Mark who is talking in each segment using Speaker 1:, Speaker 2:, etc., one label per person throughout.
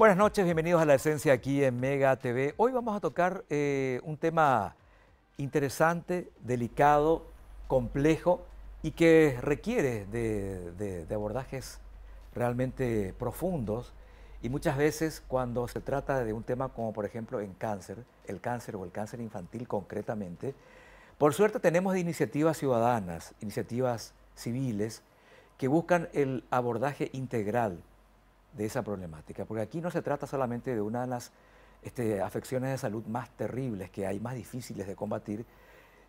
Speaker 1: Buenas noches, bienvenidos a La Esencia aquí en Mega TV. Hoy vamos a tocar eh, un tema interesante, delicado, complejo y que requiere de, de abordajes realmente profundos. Y muchas veces cuando se trata de un tema como por ejemplo en cáncer, el cáncer o el cáncer infantil concretamente, por suerte tenemos iniciativas ciudadanas, iniciativas civiles que buscan el abordaje integral de esa problemática, porque aquí no se trata solamente de una de las este, afecciones de salud más terribles que hay, más difíciles de combatir,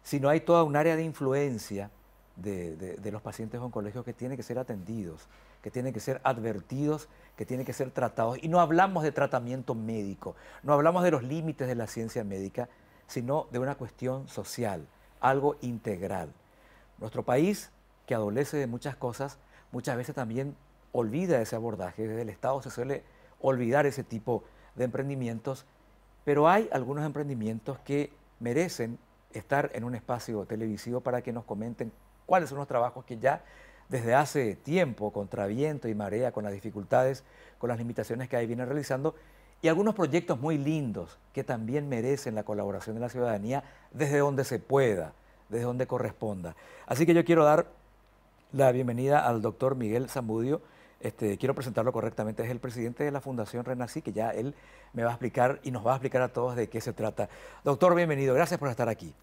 Speaker 1: sino hay toda un área de influencia de, de, de los pacientes oncológicos que tienen que ser atendidos, que tienen que ser advertidos, que tienen que ser tratados. Y no hablamos de tratamiento médico, no hablamos de los límites de la ciencia médica, sino de una cuestión social, algo integral. Nuestro país, que adolece de muchas cosas, muchas veces también olvida ese abordaje, desde el Estado se suele olvidar ese tipo de emprendimientos, pero hay algunos emprendimientos que merecen estar en un espacio televisivo para que nos comenten cuáles son los trabajos que ya desde hace tiempo, contra viento y marea, con las dificultades, con las limitaciones que ahí viene realizando, y algunos proyectos muy lindos que también merecen la colaboración de la ciudadanía desde donde se pueda, desde donde corresponda. Así que yo quiero dar la bienvenida al doctor Miguel Zamudio, este, quiero presentarlo correctamente, es el presidente de la Fundación Renací, que ya él me va a explicar y nos va a explicar a todos de qué se trata.
Speaker 2: Doctor, bienvenido, gracias por estar aquí.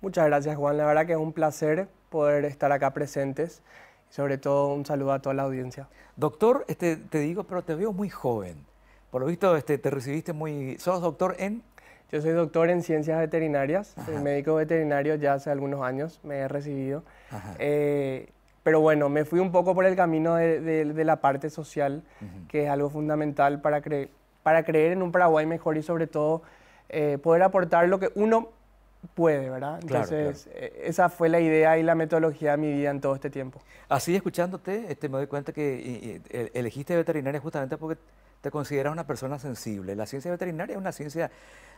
Speaker 2: Muchas gracias, Juan. La verdad que es un placer poder estar acá presentes sobre todo un saludo a toda la audiencia. Doctor, este, te digo, pero te veo muy joven. Por lo visto, este, te recibiste muy... ¿Sos doctor en...? Yo soy doctor en ciencias veterinarias, soy médico veterinario ya hace algunos años, me he recibido. Eh, pero bueno, me fui un poco por el camino de, de, la parte social, que es algo fundamental para, cre para creer en un Paraguay mejor y sobre todo eh, poder aportar lo que uno puede, ¿verdad? Entonces, eh, esa fue la idea y la metodología de mi vida en todo este tiempo. Así, escuchándote, este, me doy cuenta que elegiste veterinaria justamente
Speaker 1: porque te consideras una persona sensible. La ciencia veterinaria es una ciencia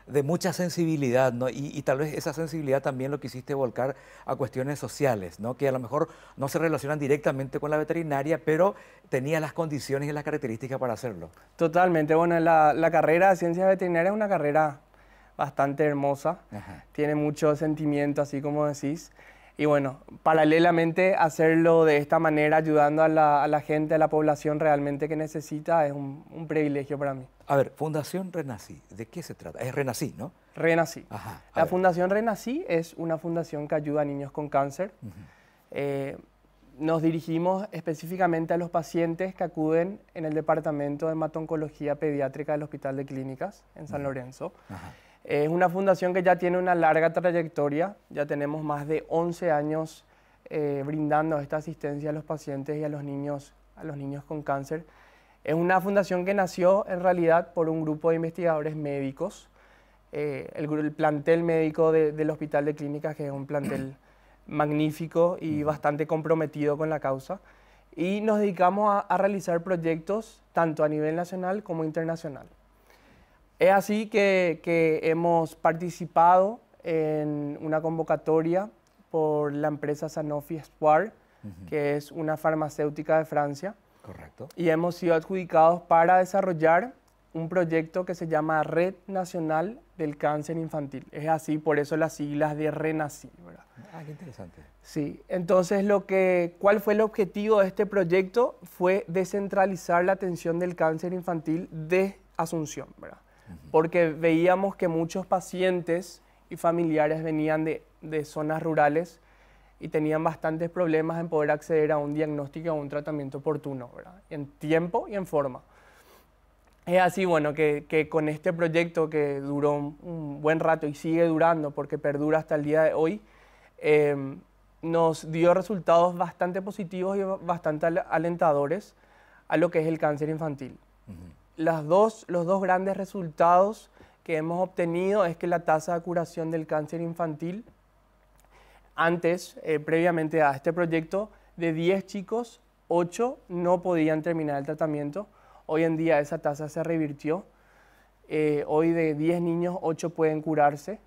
Speaker 1: de mucha sensibilidad, ¿no? Y, tal vez esa sensibilidad también lo quisiste volcar a cuestiones sociales, ¿no? Que a lo mejor no se relacionan directamente con la veterinaria, pero tenía las condiciones y las características
Speaker 2: para hacerlo. Totalmente. Bueno, la, carrera de ciencia veterinaria es una carrera bastante hermosa. Tiene mucho sentimiento, así como decís. Y bueno, paralelamente hacerlo de esta manera, ayudando a la, a la gente, a la población realmente que necesita, es un, un, privilegio para mí.
Speaker 1: A ver, Fundación Renací, ¿de qué se trata? Es Renací, ¿no?
Speaker 2: Renací. Ajá, la Fundación Renací es una fundación que ayuda a niños con cáncer. Eh, nos dirigimos específicamente a los pacientes que acuden en el Departamento de Hematoncología Pediátrica del Hospital de Clínicas en San Lorenzo. Ajá. Es una fundación que ya tiene una larga trayectoria, ya tenemos más de 11 años eh, brindando esta asistencia a los pacientes y a los niños, con cáncer. Es una fundación que nació en realidad por un grupo de investigadores médicos, eh, el, plantel médico del Hospital de Clínicas, que es un plantel magnífico y bastante comprometido con la causa. Y nos dedicamos a realizar proyectos tanto a nivel nacional como internacional. Es así que, hemos participado en una convocatoria por la empresa Sanofi Espoir, que es una farmacéutica de Francia. Correcto. Y hemos sido adjudicados para desarrollar un proyecto que se llama Red Nacional del Cáncer Infantil. Es así, por eso las siglas de RENACI,
Speaker 1: Ah, qué interesante.
Speaker 2: Sí, entonces lo que, ¿cuál fue el objetivo de este proyecto? Fue descentralizar la atención del cáncer infantil de Asunción, ¿verdad? porque veíamos que muchos pacientes y familiares venían de, de zonas rurales y tenían bastantes problemas en poder acceder a un diagnóstico o un tratamiento oportuno, ¿verdad? en tiempo y en forma. Es así, bueno, que, que, con este proyecto que duró un, buen rato y sigue durando porque perdura hasta el día de hoy, em, nos dio resultados bastante positivos y bastante alentadores a lo que es el cáncer infantil las dos, los dos grandes resultados que hemos obtenido es que la tasa de curación del cáncer infantil, antes, eh, previamente a este proyecto, de 10 chicos, 8 no podían terminar el tratamiento. Hoy en día esa tasa se revirtió. Eh, hoy de 10 niños, 8 pueden curarse.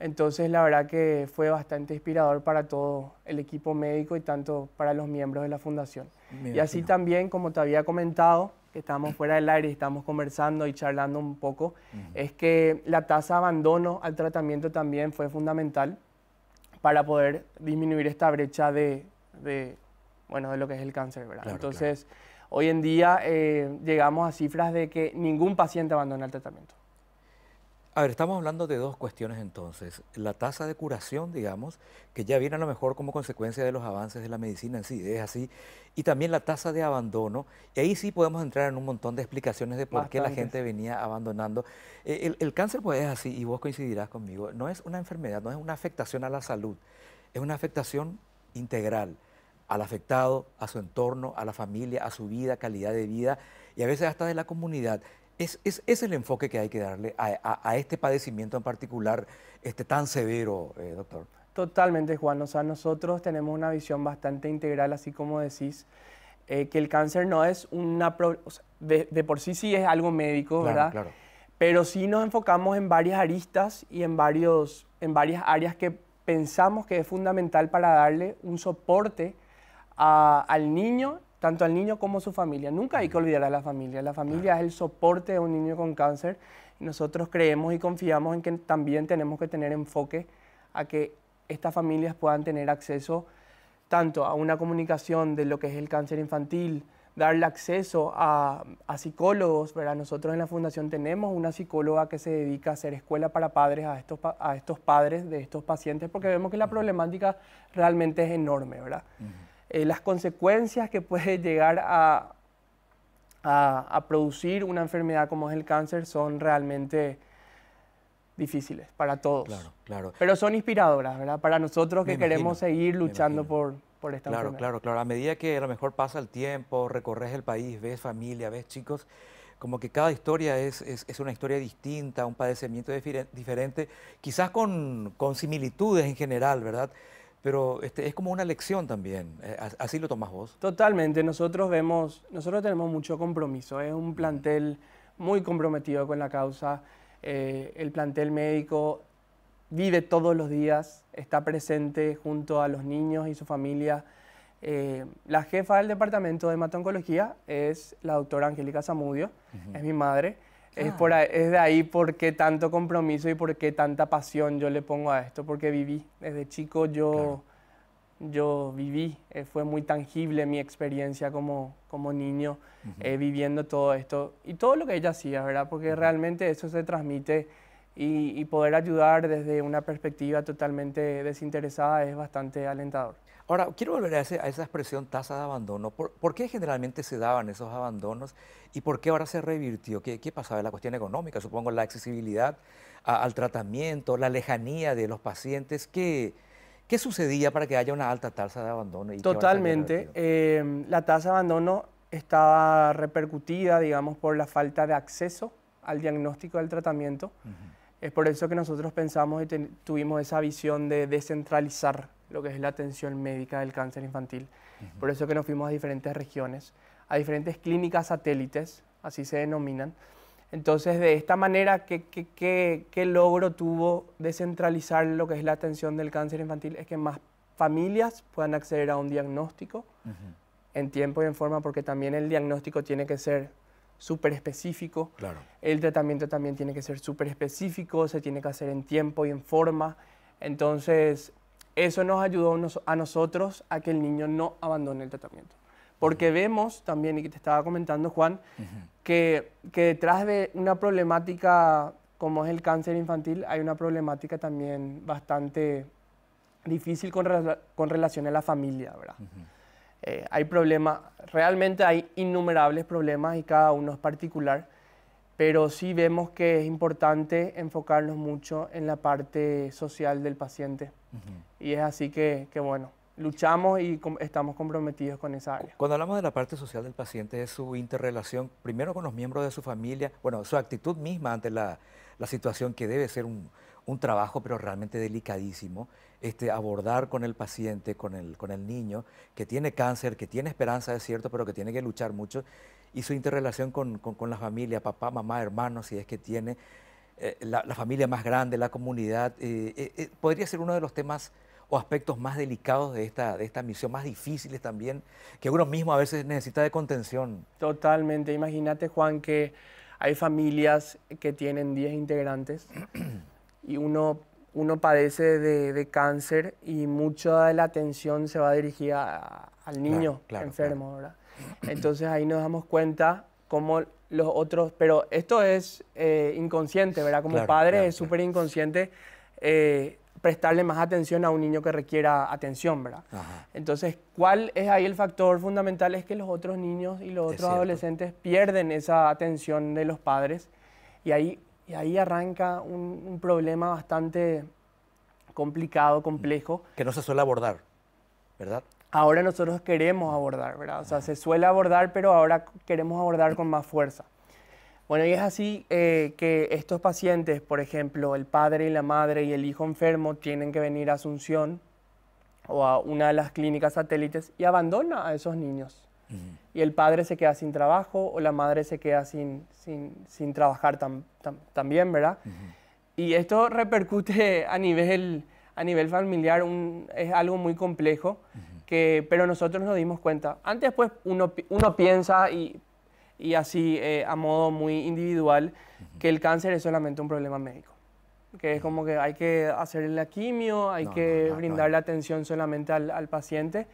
Speaker 2: Entonces la verdad que fue bastante inspirador para todo el equipo médico y tanto para los miembros de la fundación. y así también, como te había comentado, que estábamos fuera del aire y estamos conversando y charlando un poco, es que la tasa de abandono al tratamiento también fue fundamental para poder disminuir esta brecha de, bueno, de lo que es el cáncer, Entonces, hoy en día eh, llegamos a cifras de que ningún paciente abandona el tratamiento.
Speaker 1: A ver, estamos hablando de dos cuestiones entonces. La tasa de curación, digamos, que ya viene a lo mejor como consecuencia de los avances de la medicina en sí, es así. Y también la tasa de abandono. Y ahí sí podemos entrar en un montón de explicaciones de por qué la gente venía abandonando. E, el, el cáncer pues es así, y vos coincidirás conmigo, no es una enfermedad, no es una afectación a la salud, es una afectación integral al afectado, a su entorno, a la familia, a su vida, calidad de vida y a veces hasta de la comunidad. Es, es, el enfoque que hay que darle a, este padecimiento en particular, este tan severo, eh, doctor.
Speaker 2: Totalmente, Juan. O sea, nosotros tenemos una visión bastante integral, así como decís, eh, que el cáncer no es una... de, por sí sí es algo médico, ¿verdad? Claro. Pero sí nos enfocamos en varias aristas y en, varios, en varias áreas que pensamos que es fundamental para darle un soporte al niño tanto al niño como a su familia. Nunca hay que olvidar a la familia. La familia es el soporte de un niño con cáncer. Nosotros creemos y confiamos en que también tenemos que tener enfoque a que estas familias puedan tener acceso tanto a una comunicación de lo que es el cáncer infantil, darle acceso a, psicólogos. Nosotros en la Fundación tenemos una psicóloga que se dedica a hacer escuela para padres, a estos, a estos padres de estos pacientes, porque vemos que la problemática realmente es enorme. ¿verdad? Eh, las consecuencias que puede llegar a, producir una enfermedad como es el cáncer son realmente difíciles para todos. Claro, Pero son inspiradoras, ¿verdad? Para nosotros que queremos seguir luchando por, por esta claro,
Speaker 1: Claro, claro. A medida que a lo mejor pasa el tiempo, recorres el país, ves familia, ves chicos, como que cada historia es, una historia distinta, un padecimiento diferente, quizás con, con similitudes en general, ¿verdad? pero este, es como una lección también, eh, así lo tomas vos.
Speaker 2: Totalmente, nosotros vemos, nosotros tenemos mucho compromiso, es un plantel muy comprometido con la causa, eh, el plantel médico vive todos los días, está presente junto a los niños y su familia. Eh, la jefa del departamento de hematoncología es la doctora Angélica Zamudio, es mi madre. Es, ah. por es de ahí por qué tanto compromiso y por qué tanta pasión yo le pongo a esto, porque viví. Desde chico yo, yo viví, eh, fue muy tangible mi experiencia como, como niño eh, viviendo todo esto y todo lo que ella hacía, ¿verdad? Porque realmente eso se transmite y poder ayudar desde una perspectiva totalmente desinteresada es bastante alentador. Ahora, quiero volver
Speaker 1: a, esa expresión tasa de abandono. ¿Por, qué generalmente se daban esos abandonos y por qué ahora se revirtió? ¿Qué, pasaba en la cuestión económica? Supongo la accesibilidad al tratamiento, la lejanía de los pacientes. ¿Qué, qué sucedía para que haya una alta tasa de abandono? Totalmente.
Speaker 2: Em, la tasa de abandono estaba repercutida, digamos, por la falta de acceso al diagnóstico al tratamiento. Es por eso que nosotros pensamos y tuvimos esa visión de descentralizar lo que es la atención médica del cáncer infantil. Por eso que nos fuimos a diferentes regiones, a diferentes clínicas satélites, así se denominan. Entonces, de esta manera, ¿qué, qué, logro tuvo descentralizar lo que es la atención del cáncer infantil? Es que más familias puedan acceder a un diagnóstico en tiempo y en forma, porque también el diagnóstico tiene que ser súper específico. El tratamiento también tiene que ser súper específico, se tiene que hacer en tiempo y en forma. Entonces, eso nos ayudó a nosotros a que el niño no abandone el tratamiento. Porque vemos también, y que te estaba comentando Juan, que, detrás de una problemática como es el cáncer infantil, hay una problemática también bastante difícil con, relación a la familia, ¿verdad? Eh, hay problemas, realmente hay innumerables problemas y cada uno es particular, pero sí vemos que es importante enfocarnos mucho en la parte social del paciente y es así que, bueno, luchamos y estamos comprometidos con esa área.
Speaker 1: Cuando hablamos de la parte social del paciente, es su interrelación primero con los miembros de su familia, bueno, su actitud misma ante la, situación que debe ser un, trabajo, pero realmente delicadísimo, este, abordar con el paciente, con el, con el niño, que tiene cáncer, que tiene esperanza, es cierto, pero que tiene que luchar mucho, y su interrelación con, con la familia, papá, mamá, hermanos, si es que tiene eh, la, familia más grande, la comunidad, eh, eh, podría ser uno de los temas o aspectos más delicados de esta, esta misión, más difíciles también, que uno mismo a veces necesita de contención.
Speaker 2: Totalmente, imagínate Juan que hay familias que tienen 10 integrantes y uno, uno padece de, cáncer y mucha de la atención se va dirigida al niño enfermo. Entonces ahí nos damos cuenta como los otros, pero esto es eh, inconsciente, ¿verdad? Como padre es súper inconsciente eh, prestarle más atención a un niño que requiera atención, ¿verdad? Entonces, ¿cuál es ahí el factor fundamental? Es que los otros niños y los otros adolescentes pierden esa atención de los padres y ahí, y ahí arranca un, un problema bastante complicado, complejo. Que no se
Speaker 1: suele abordar, ¿verdad?
Speaker 2: ahora nosotros queremos abordar, ¿verdad? O sea, se suele abordar, pero ahora queremos abordar con más fuerza. Bueno, y es así eh, que estos pacientes, por ejemplo, el padre y la madre y el hijo enfermo tienen que venir a Asunción o a una de las clínicas satélites y abandona a esos niños. Y el padre se queda sin trabajo o la madre se queda sin, sin, sin trabajar también, ¿verdad? Y esto repercute a nivel, a nivel familiar, un, es algo muy complejo que, pero nosotros nos dimos cuenta. Antes, pues, uno, uno piensa y, y así eh, a modo muy individual que el cáncer es solamente un problema médico. Que es como que hay que hacerle la quimio, hay que brindar la atención solamente al, al paciente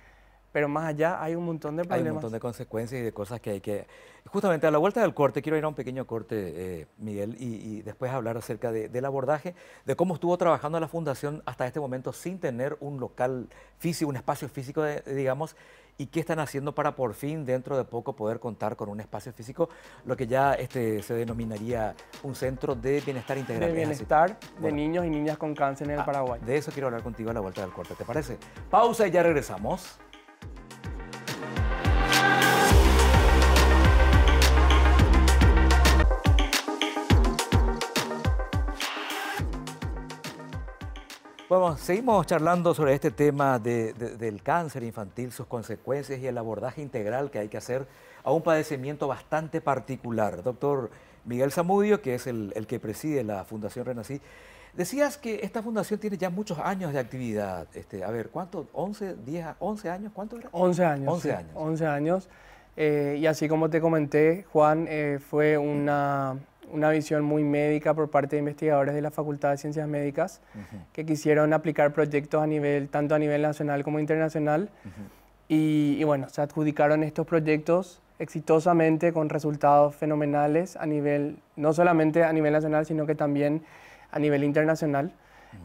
Speaker 2: pero más allá hay un montón de problemas. Hay un montón de
Speaker 1: consecuencias y de cosas que hay que... Justamente a la vuelta del corte, quiero ir a un pequeño corte, eh, Miguel, y, después hablar acerca del abordaje, de cómo estuvo trabajando la Fundación hasta este momento sin tener un local físico, un espacio físico, digamos, y qué están haciendo para por fin dentro de poco poder contar con un espacio físico, lo que ya este, se denominaría un centro de bienestar integral. De bienestar de
Speaker 2: niños y niñas
Speaker 1: con cáncer en el ah, Paraguay. De eso quiero hablar contigo a la vuelta del corte, ¿te parece? Pausa y ya regresamos. Bueno, seguimos charlando sobre este tema del cáncer infantil, sus consecuencias y el abordaje integral que hay que hacer a un padecimiento bastante particular. Doctor Miguel Zamudio, que es el, que preside la Fundación Renací, decías que esta fundación tiene ya muchos años de actividad. Este, a ver, ¿cuántos? ¿11, 10, 11 años? ¿Cuánto
Speaker 2: era? 11 años. 11 años. 11 años. Eh, y así como te comenté, Juan, eh, fue una una visión muy médica por parte de investigadores de la Facultad de Ciencias Médicas que quisieron aplicar proyectos a nivel, tanto a nivel nacional como internacional. y, bueno, se adjudicaron estos proyectos exitosamente con resultados fenomenales a nivel, no solamente a nivel nacional, sino que también a nivel internacional.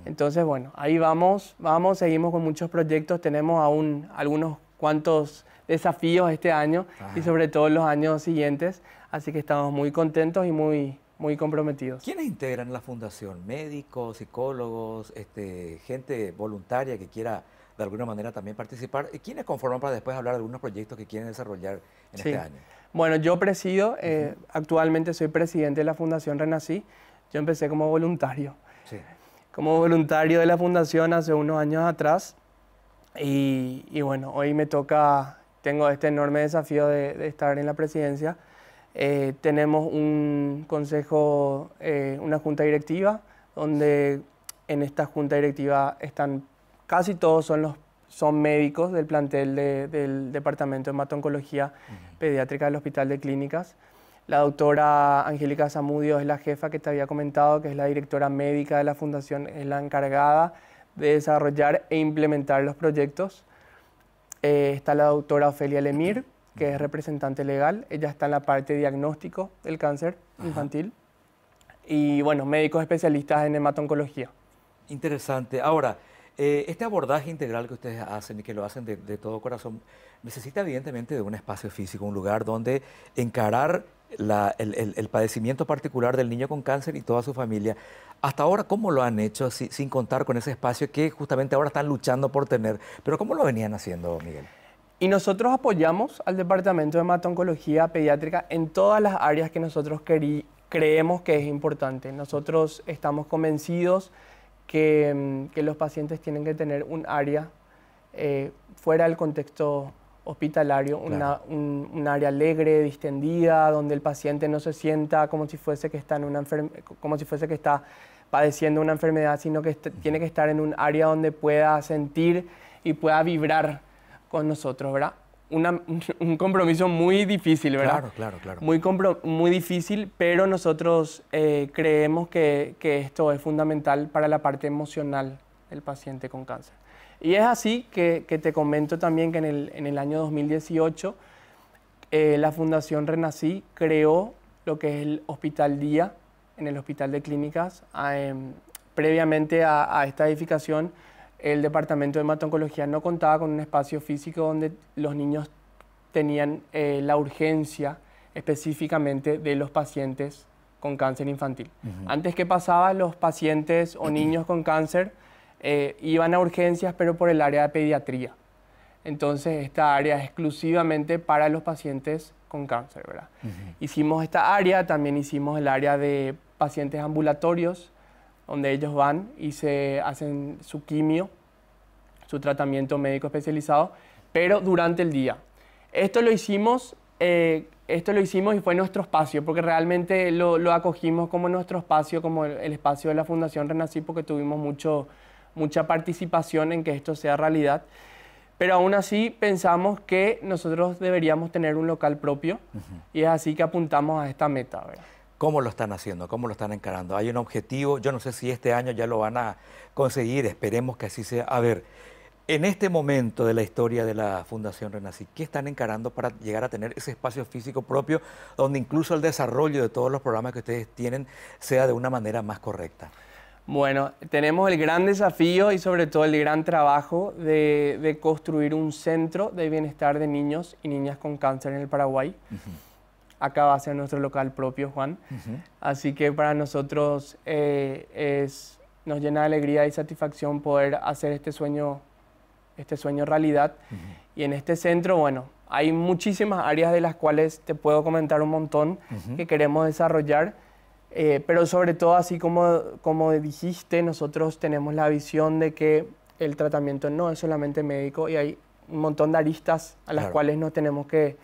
Speaker 2: Entonces, bueno, ahí vamos, vamos, seguimos con muchos proyectos, tenemos aún algunos cuantos desafíos este año y sobre todo los años siguientes. Así que estamos muy contentos y muy, muy comprometidos. ¿Quiénes
Speaker 1: integran la fundación? ¿Médicos, psicólogos, este, gente voluntaria que quiera de alguna manera también participar? ¿Y quiénes conforman para después hablar de algunos proyectos que quieren desarrollar
Speaker 2: en este año? Bueno, yo presido, eh, actualmente soy presidente de la Fundación Renací. Yo empecé como voluntario. Como voluntario de la fundación hace unos años atrás. Y, y bueno, hoy me toca tengo este enorme desafío de, estar en la presidencia. Eh, tenemos un consejo, eh, una junta directiva, donde en esta junta directiva están casi todos son los médicos del plantel del Departamento de hematooncología oncología Pediátrica del Hospital de Clínicas. La doctora Angélica Zamudio es la jefa que te había comentado, que es la directora médica de la fundación, es la encargada de desarrollar e implementar los proyectos. Eh, está la doctora Ofelia Lemir, que es representante legal. Ella está en la parte diagnóstico del cáncer infantil. Y bueno, médicos especialistas en hematoncología.
Speaker 1: Interesante. Ahora, eh, este abordaje integral que ustedes hacen y que lo hacen de, todo corazón, necesita evidentemente de un espacio físico, un lugar donde encarar el, padecimiento particular del niño con cáncer y toda su familia. Hasta ahora, ¿cómo lo han hecho sin contar con ese espacio que justamente ahora están luchando por tener? Pero ¿cómo lo venían haciendo, Miguel?
Speaker 2: Y nosotros apoyamos al Departamento de Hematoncología Pediátrica en todas las áreas que nosotros creemos que es importante. Nosotros estamos convencidos que, mm, que los pacientes tienen que tener un área eh, fuera del contexto hospitalario, un, área alegre, distendida, donde el paciente no se sienta como si fuese que está, en una como si fuese que está padeciendo una enfermedad, sino que tiene que estar en un área donde pueda sentir y pueda vibrar con nosotros, ¿verdad? un compromiso muy difícil, ¿verdad? Claro, claro, claro. Muy, muy difícil, pero nosotros eh, creemos que, que esto es fundamental para la parte emocional del paciente con cáncer. Y es así que, te comento también que en el, en el año 2018 eh, la Fundación Renací creó lo que es el Hospital Día en el Hospital de Clínicas. Em, previamente a, esta edificación, el Departamento de Hematoncología no contaba con un espacio físico donde los niños tenían eh, la urgencia específicamente de los pacientes con cáncer infantil. Antes que pasaba, los pacientes o niños con cáncer eh, iban a urgencias, pero por el área de pediatría. Entonces, esta área es exclusivamente para los pacientes con cáncer, ¿verdad? Hicimos esta área, también hicimos el área de pacientes ambulatorios, donde ellos van y se hacen su quimio, su tratamiento médico especializado, pero durante el día. Esto lo hicimos, eh, esto lo hicimos y fue nuestro espacio, porque realmente lo, acogimos como nuestro espacio, como el, espacio de la Fundación Renací, porque tuvimos mucho mucha participación en que esto sea realidad. Pero aún así pensamos que nosotros deberíamos tener un local propio y es así que apuntamos a esta meta.
Speaker 1: ¿Cómo lo están haciendo? ¿Cómo lo están encarando? Hay un objetivo, yo no sé si este año ya lo van a conseguir, esperemos que así sea. A ver, en este momento de la historia de la Fundación Renací, ¿qué están encarando para llegar a tener ese espacio físico propio donde incluso el desarrollo de todos los programas que ustedes tienen sea de una manera más correcta?
Speaker 2: Bueno, tenemos el gran desafío y sobre todo el gran trabajo de, construir un centro de bienestar de niños y niñas con cáncer en el Paraguay. Acá va a nuestro local propio, Juan. Así que para nosotros eh, nos llena de alegría y satisfacción poder hacer este sueño, este sueño realidad. Y en este centro, bueno, hay muchísimas áreas de las cuales te puedo comentar un montón que queremos desarrollar eh, pero sobre todo, así como, como dijiste, nosotros tenemos la visión de que el tratamiento no es solamente médico y hay un montón de aristas a las cuales nos tenemos que,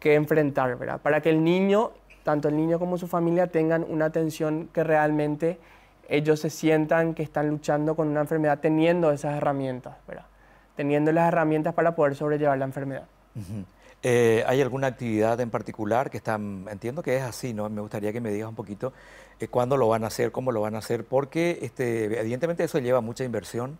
Speaker 2: que enfrentar, ¿verdad? Para que el niño, tanto el niño como su familia, tengan una atención que realmente ellos se sientan que están luchando con una enfermedad teniendo esas herramientas, ¿verdad? Teniendo las herramientas para poder sobrellevar la enfermedad.
Speaker 1: Uh eh, ¿Hay alguna actividad en particular que están, entiendo que es así, ¿no? Me gustaría que me digas un poquito eh, cuándo lo van a hacer, cómo lo van a hacer, porque este, evidentemente eso lleva mucha inversión,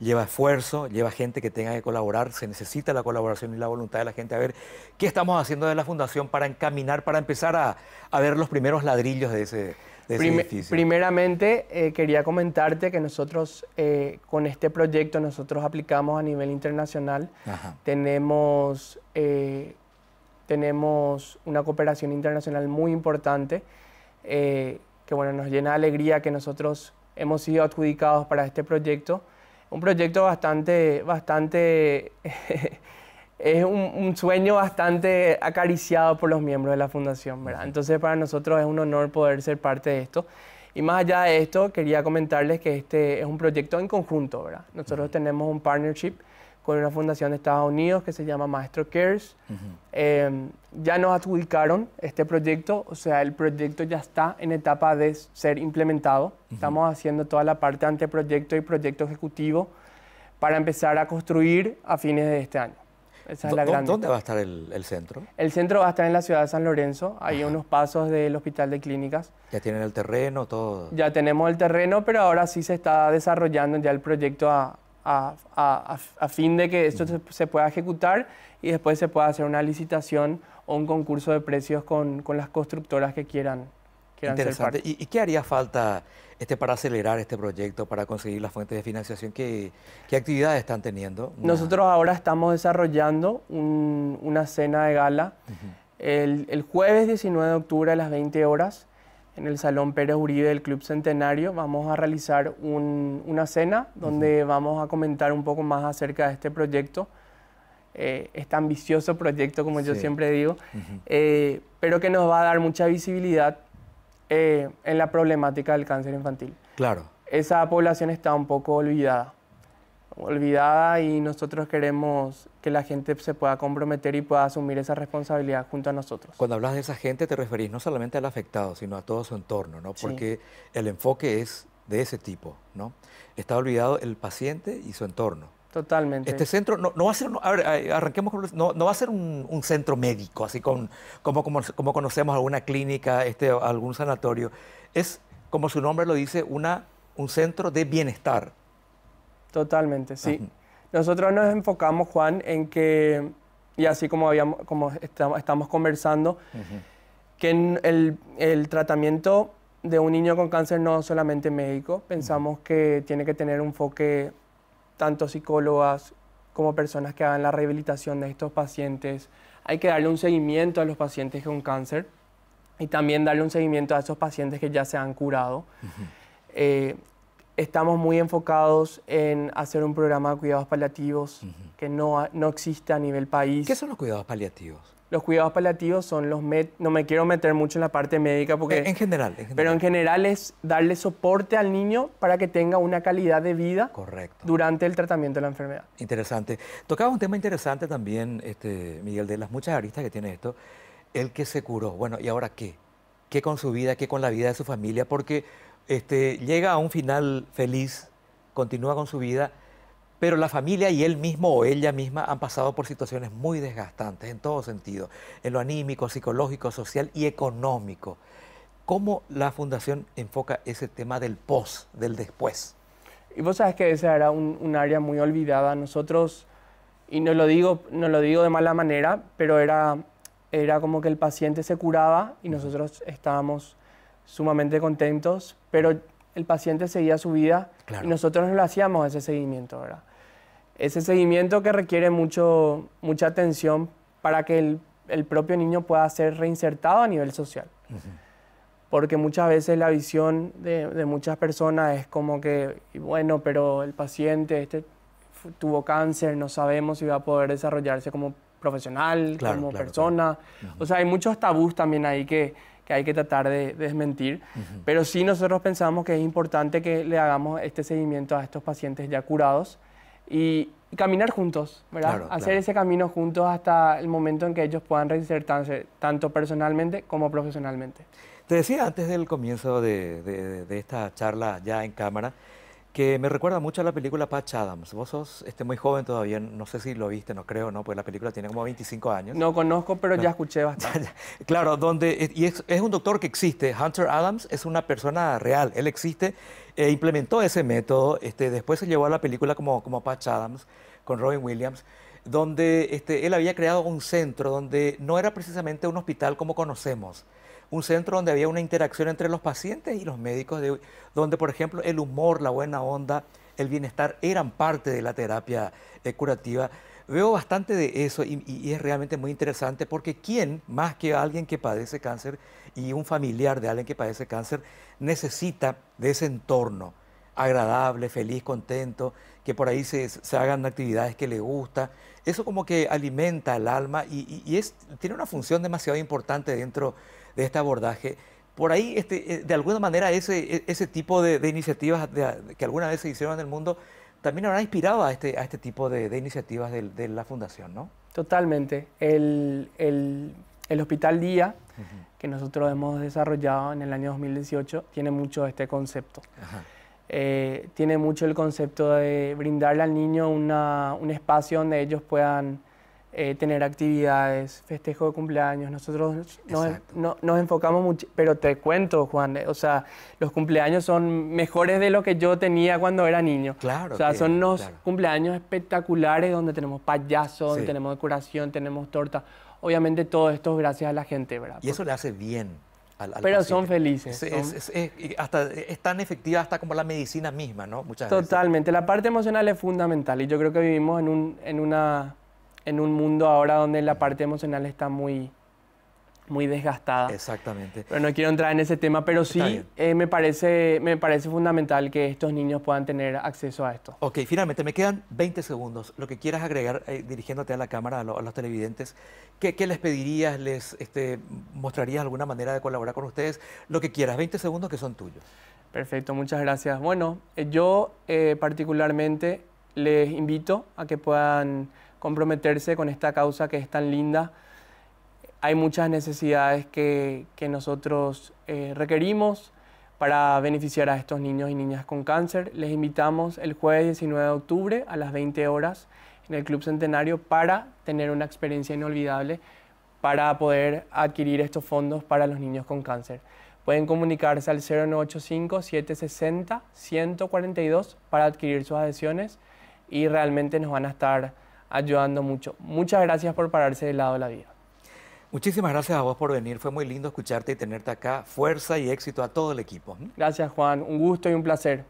Speaker 1: lleva esfuerzo, lleva gente que tenga que colaborar, se necesita la colaboración y la voluntad de la gente. A ver, ¿qué estamos haciendo de la Fundación para encaminar, para empezar a ver los primeros ladrillos de ese,
Speaker 2: Primeramente, eh, quería comentarte que nosotros eh, con este proyecto nosotros aplicamos a nivel internacional. Tenemos, eh, tenemos una cooperación internacional muy importante que bueno, nos llena de alegría que nosotros hemos sido adjudicados para este proyecto. Un proyecto bastante, bastante es un, sueño bastante acariciado por los miembros de la fundación, ¿verdad? Entonces para nosotros es un honor poder ser parte de esto. Y más allá de esto, quería comentarles que este es un proyecto en conjunto, ¿verdad? Nosotros tenemos un partnership con una fundación de Estados Unidos que se llama Maestro Cares. Em, ya nos adjudicaron este proyecto, o sea, el proyecto ya está en etapa de ser implementado. Estamos haciendo toda la parte anteproyecto y proyecto ejecutivo para empezar a construir a fines de este año. ¿Dónde va a
Speaker 1: estar el, centro?
Speaker 2: El centro va a estar en la ciudad de San Lorenzo, ahí a unos pasos del hospital de clínicas.
Speaker 1: ¿Ya tienen el terreno, todo?
Speaker 2: Ya tenemos el terreno, pero ahora sí se está desarrollando ya el proyecto a, a, a, fin de que esto se, se, pueda ejecutar y después se pueda hacer una licitación o un concurso de precios con, con las constructoras que quieran Interesante. ¿Y,
Speaker 1: qué haría falta este, para acelerar este proyecto, para conseguir las fuentes de financiación? ¿Qué, qué actividades están teniendo? Nosotros
Speaker 2: ahora estamos desarrollando una cena de gala el, jueves 19 de octubre a las 20 horas en el Salón Pérez Uribe del Club Centenario. Vamos a realizar una cena donde vamos a comentar un poco más acerca de este proyecto. Eh, este ambicioso proyecto, como yo siempre digo, eh, pero que nos va a dar mucha visibilidad eh, en la problemática del cáncer infantil. Claro. Esa población está un poco olvidada. Olvidada y nosotros queremos que la gente se pueda comprometer y pueda asumir esa responsabilidad junto a nosotros. Cuando hablas de esa gente te referís no solamente
Speaker 1: al afectado, sino a todo su entorno, ¿no? Porque el enfoque es de ese tipo, ¿no? Está olvidado el paciente y su entorno.
Speaker 2: Totalmente. Este
Speaker 1: centro no, va a ser, arranquemos no, no, va a ser un, centro médico, así con, como, como, conocemos alguna clínica, este, algún sanatorio. Es, como su nombre lo dice, una, un centro de bienestar.
Speaker 2: Totalmente, sí. Nosotros nos enfocamos, Juan, en que, y así como, habíamos, como estamos, conversando, que el, tratamiento de un niño con cáncer no solamente médico, pensamos que tiene que tener un enfoque tanto psicólogas como personas que hagan la rehabilitación de estos pacientes. Hay que darle un seguimiento a los pacientes con cáncer y también darle un seguimiento a esos pacientes que ya se han curado. Eh, estamos muy enfocados en hacer un programa de cuidados paliativos que no, no existe a nivel país. ¿Qué son los cuidados
Speaker 1: paliativos?
Speaker 2: Los cuidados paliativos son los... No me quiero meter mucho en la parte médica porque... En general, en Pero en general es darle soporte al niño para que tenga una calidad de vida Correcto. durante el tratamiento de la enfermedad. Interesante. Tocaba un tema interesante también,
Speaker 1: este, Miguel, de las muchas aristas que tiene esto. El que se curó. Bueno, ¿y ahora qué? ¿Qué con su vida? ¿Qué con la vida de su familia? Porque este, llega a un final feliz, continúa con su vida pero la familia y él mismo o ella misma han pasado por situaciones muy desgastantes en todo sentido, en lo anímico, psicológico, social y económico. ¿Cómo la fundación enfoca ese tema del pos, del después?
Speaker 2: Y vos sabes que esa era un, área muy olvidada. Nosotros, y no lo digo, no lo digo de mala manera, pero era, era como que el paciente se curaba y nosotros estábamos sumamente contentos, pero el paciente seguía su vida y nosotros no lo hacíamos ese seguimiento, ¿verdad? ese seguimiento que requiere mucho, mucha atención para que el, el propio niño pueda ser reinsertado a nivel social. Porque muchas veces la visión de, muchas personas es como que, bueno, pero el paciente este tuvo cáncer, no sabemos si va a poder desarrollarse como profesional, como persona. O sea, hay muchos tabús también ahí que, que hay que tratar de, desmentir. Pero sí nosotros pensamos que es importante que le hagamos este seguimiento a estos pacientes ya curados y, caminar juntos, ¿verdad? Hacer ese camino juntos hasta el momento en que ellos puedan reinsertarse, tanto personalmente como profesionalmente.
Speaker 1: Te decía antes del comienzo de, de esta charla ya en cámara que me recuerda mucho a la película Patch Adams. Vos sos este, muy joven todavía, no sé si lo viste, no creo, ¿no? Pues la película tiene como 25 años. No conozco, pero ya
Speaker 2: escuché bastante.
Speaker 1: claro, donde, eh, y es, un doctor que existe. Hunter Adams es una persona real, él existe, e implementó ese método, este, después se llevó a la película como, como Patch Adams, con Robin Williams donde este, él había creado un centro donde no era precisamente un hospital como conocemos, un centro donde había una interacción entre los pacientes y los médicos, donde por ejemplo el humor, la buena onda, el bienestar eran parte de la terapia eh, curativa. Veo bastante de eso y, y, es realmente muy interesante porque ¿quién más que alguien que padece cáncer y un familiar de alguien que padece cáncer necesita de ese entorno? agradable, feliz, contento, que por ahí se, hagan actividades que le gusta. Eso como que alimenta el alma y, es, tiene una función demasiado importante dentro de este abordaje. Por ahí, este, eh, de alguna manera, ese, e, ese tipo de, iniciativas que alguna vez se hicieron en el mundo también habrá inspirado a este, a este tipo de, iniciativas de, la Fundación, ¿no?
Speaker 2: Totalmente. El, Hospital Día, que nosotros hemos desarrollado en el año 2018, tiene mucho este concepto. Ajá. Eh, tiene mucho el concepto de brindarle al niño un espacio donde ellos puedan eh, tener actividades, festejo de cumpleaños. Nosotros nos, enfocamos mucho, pero te cuento, Juan, eh, o sea, los cumpleaños son mejores de lo que yo tenía cuando era niño. Claro. O sea, son unos cumpleaños espectaculares donde tenemos payasos, tenemos decoración, tenemos torta. Obviamente todo esto es gracias a la gente, ¿verdad? Y eso le hace bien pero son felices. Es,
Speaker 1: hasta, es tan efectiva hasta como la medicina misma, ¿no?
Speaker 2: Totalmente. La parte emocional es fundamental y yo creo que vivimos en un, en, una, en un mundo ahora donde la parte emocional está muy, muy desgastada. Exactamente. Pero no quiero entrar en ese tema, pero sí eh, me, parece, me parece fundamental que estos niños puedan tener acceso a esto. Ok, finalmente me quedan 20 segundos. Lo que quieras agregar, eh, dirigiéndote a la cámara, a,
Speaker 1: los televidentes, ¿qué, les pedirías? ¿Les este, mostrarías alguna manera de colaborar con
Speaker 2: ustedes? Lo que quieras, 20 segundos que son tuyos. Perfecto, muchas gracias. Bueno, eh, yo particularmente les invito a que puedan comprometerse con esta causa que es tan linda hay muchas necesidades que, nosotros eh, requerimos para beneficiar a estos niños y niñas con cáncer. Les invitamos el jueves 19 de octubre a las 20 horas en el Club Centenario para tener una experiencia inolvidable para poder adquirir estos fondos para los niños con cáncer. Pueden comunicarse al 0985-760-142 para adquirir sus adhesiones y realmente nos van a estar ayudando mucho. Muchas gracias por pararse del lado de la vida. Muchísimas gracias a vos por venir. Fue muy lindo escucharte y tenerte acá.
Speaker 1: Fuerza y éxito a todo el equipo. Gracias, Juan. Un gusto y un placer.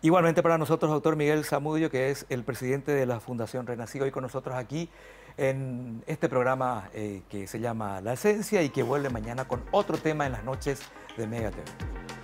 Speaker 1: Igualmente para nosotros, doctor Miguel Zamudio, que es el presidente de la Fundación Renacido, hoy con nosotros aquí en este programa eh, que se llama La Esencia y que vuelve mañana con otro tema en las noches de Mega TV.